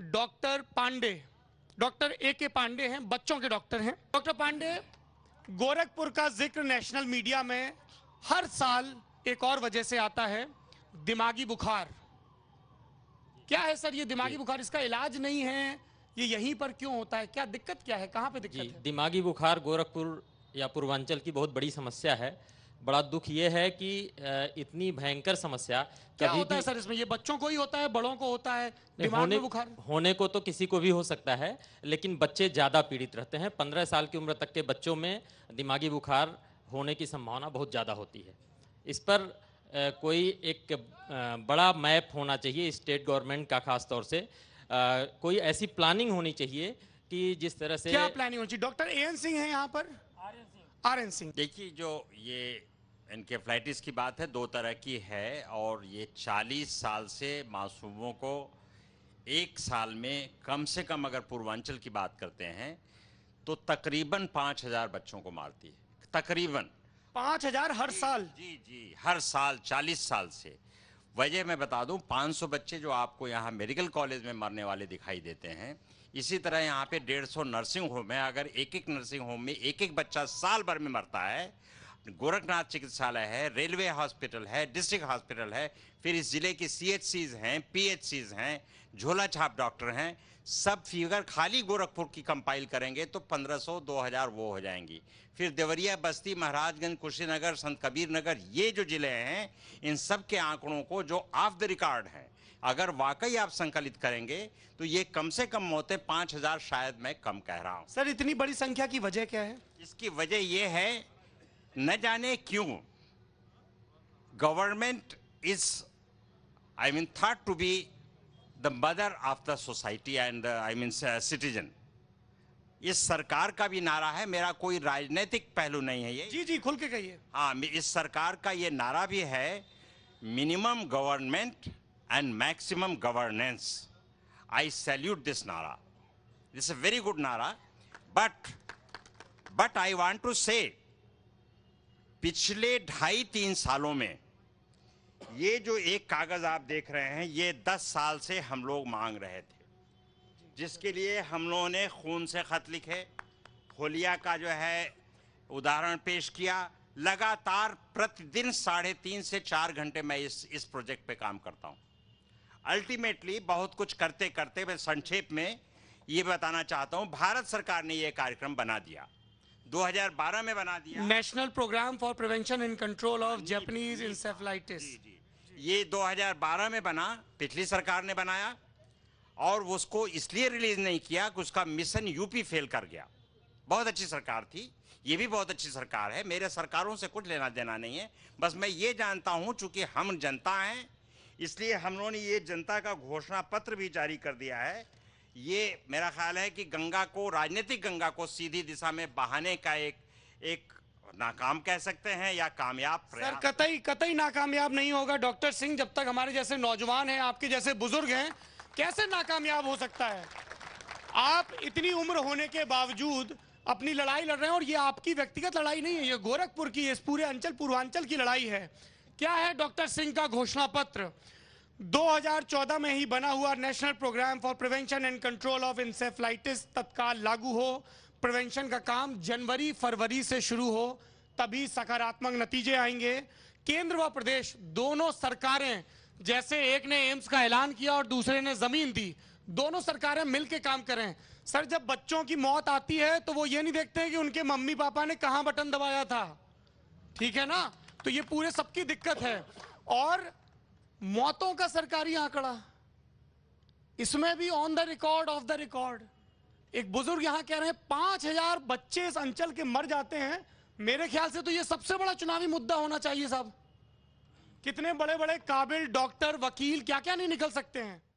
Doctor Pandey doctor A के पांडे हैं बच्चों के डॉक्टर हैं डॉक्टर पांडे गोरखपुर का जिक्र नेशनल मीडिया में हर साल एक और वजह से आता है दिमागी बुखार क्या है सर ये दिमागी बुखार इसका इलाज नहीं है ये यहीं पर क्यों होता है क्या दिक्कत क्या है कहाँ पे दिक्कत है दिमागी बुखार गोरखपुर या पूर्वांचल की बहुत बड़ी समस्या है बड़ा दुख ये है कि इतनी भयंकर समस्या क्या होता है सर इसमें ये बच्चों को ही होता है बड़ों को होता है दिमाग होने, में बुखार होने को तो किसी को भी हो सकता है लेकिन बच्चे ज़्यादा पीड़ित रहते हैं पंद्रह साल की उम्र तक के बच्चों में दिमागी बुखार होने की संभावना बहुत ज़्यादा होती है इस पर कोई एक बड़ा मैप होना चाहिए स्टेट गवर्नमेंट का खास तौर से कोई ऐसी प्लानिंग होनी चाहिए कि जिस तरह से क्या प्लानिंग होनी चाहिए डॉक्टर ए सिंह है यहाँ पर आर सिंह देखिए जो ये इनकेफ्लाइटिस की बात है दो तरह की है और ये 40 साल से मासूमों को एक साल में कम से कम अगर पूर्वांचल की बात करते हैं तो तकरीबन पांच हजार बच्चों को मारती है तकरीबन पांच हजार हर जी, साल जी जी हर साल चालीस साल से वजह मैं बता दूं 500 बच्चे जो आपको यहाँ मेडिकल कॉलेज में मरने वाले दिखाई देते हैं इसी तरह यहाँ पे डेढ़ सौ नर्सिंग होम है अगर एक एक नर्सिंग होम में एक एक बच्चा साल भर में मरता है गोरखनाथ चिकित्सालय है रेलवे हॉस्पिटल है डिस्ट्रिक्ट हॉस्पिटल है फिर इस ज़िले की सी एच सीज हैं पी एच सीज हैं झोला छाप डॉक्टर हैं सब फिगर खाली गोरखपुर की कंपाइल करेंगे तो 1500 2000 वो हो जाएंगी फिर देवरिया बस्ती महाराजगंज कुशीनगर संत कबीर नगर ये जो ज़िले हैं इन सब के आंकड़ों को जो ऑफ द रिकॉर्ड हैं अगर वाकई आप संकलित करेंगे तो ये कम से कम मौतें पांच हजार शायद मैं कम कह रहा हूं सर इतनी बड़ी संख्या की वजह क्या है इसकी वजह यह है न जाने क्यों government is I mean thought to be the mother of the society and I mean citizen इस सरकार का भी नारा है मेरा कोई राजनीतिक पहलू नहीं है ये जी जी खुल के कहिए हाँ इस सरकार का ये नारा भी है minimum government and maximum governance. I salute this Nara. This is a very good Nara, but, but I want to say, पिछले ढाई तीन सालों में ये जो एक कागज आप देख रहे हैं ये दस साल से हम लोग मांग रहे थे जिसके लिए हम लोगों ने खून से खत लिखे होलिया का जो है उदाहरण पेश किया लगातार प्रतिदिन साढ़े तीन से चार घंटे मैं इस इस प्रोजेक्ट पे काम करता हूँ अल्टीमेटली बहुत कुछ करते करते मैं संक्षेप में ये बताना चाहता हूँ भारत सरकार ने यह कार्यक्रम बना दिया 2012 में बना दिया national programme for prevention and control of Japanese encephalitis ये 2012 में बना पिछली सरकार ने बनाया और उसको इसलिए रिलीज नहीं किया कि उसका मिशन यूपी फेल कर गया बहुत अच्छी सरकार थी ये भी बहुत अच्छी सरकार है मेरे सरकारों से कुछ लेना देना नहीं है बस मैं ये जानता हूँ चूंकि हम जनता हैं इसलिए हम लोगों ने ये जनता का घोषणा पत्र भी जारी कर दिया है ये मेरा ख्याल है कि गंगा को राजनीतिक गंगा को सीधी दिशा में बहाने का एक एक नाकाम कह सकते हैं या कामयाब सर कतई कतई नाकामयाब नहीं होगा डॉक्टर सिंह जब तक हमारे जैसे नौजवान हैं आपके जैसे बुजुर्ग हैं कैसे नाकामयाब हो सकता है आप इतनी उम्र होने के बावजूद अपनी लड़ाई लड़ रहे हैं और ये आपकी व्यक्तिगत लड़ाई नहीं है ये गोरखपुर की इस पूरे अंचल पूर्वांचल की लड़ाई है क्या है डॉक्टर सिंह का घोषणा पत्र 2014 में ही बना हुआ national programme for prevention and control of encephalitis तत्काल लागू हो प्रिवेंशन का काम जनवरी फरवरी से शुरू हो तभी सकारात्मक नतीजे आएंगे केंद्र व प्रदेश दोनों सरकारें जैसे एक ने एम्स का ऐलान किया और दूसरे ने जमीन दी दोनों सरकारें मिलकर काम करें सर जब बच्चों की मौत आती है तो वो ये नहीं देखते हैं कि उनके मम्मी पापा ने कहा बटन दबाया था ठीक है ना तो ये पूरे सबकी दिक्कत है और मौतों का सरकारी आंकड़ा इसमें भी on the record off the record एक बुजुर्ग यहां कह रहे हैं पांच हजार बच्चे इस अंचल के मर जाते हैं मेरे ख्याल से तो ये सबसे बड़ा चुनावी मुद्दा होना चाहिए साहब कितने बड़े बड़े काबिल डॉक्टर वकील क्या क्या नहीं निकल सकते हैं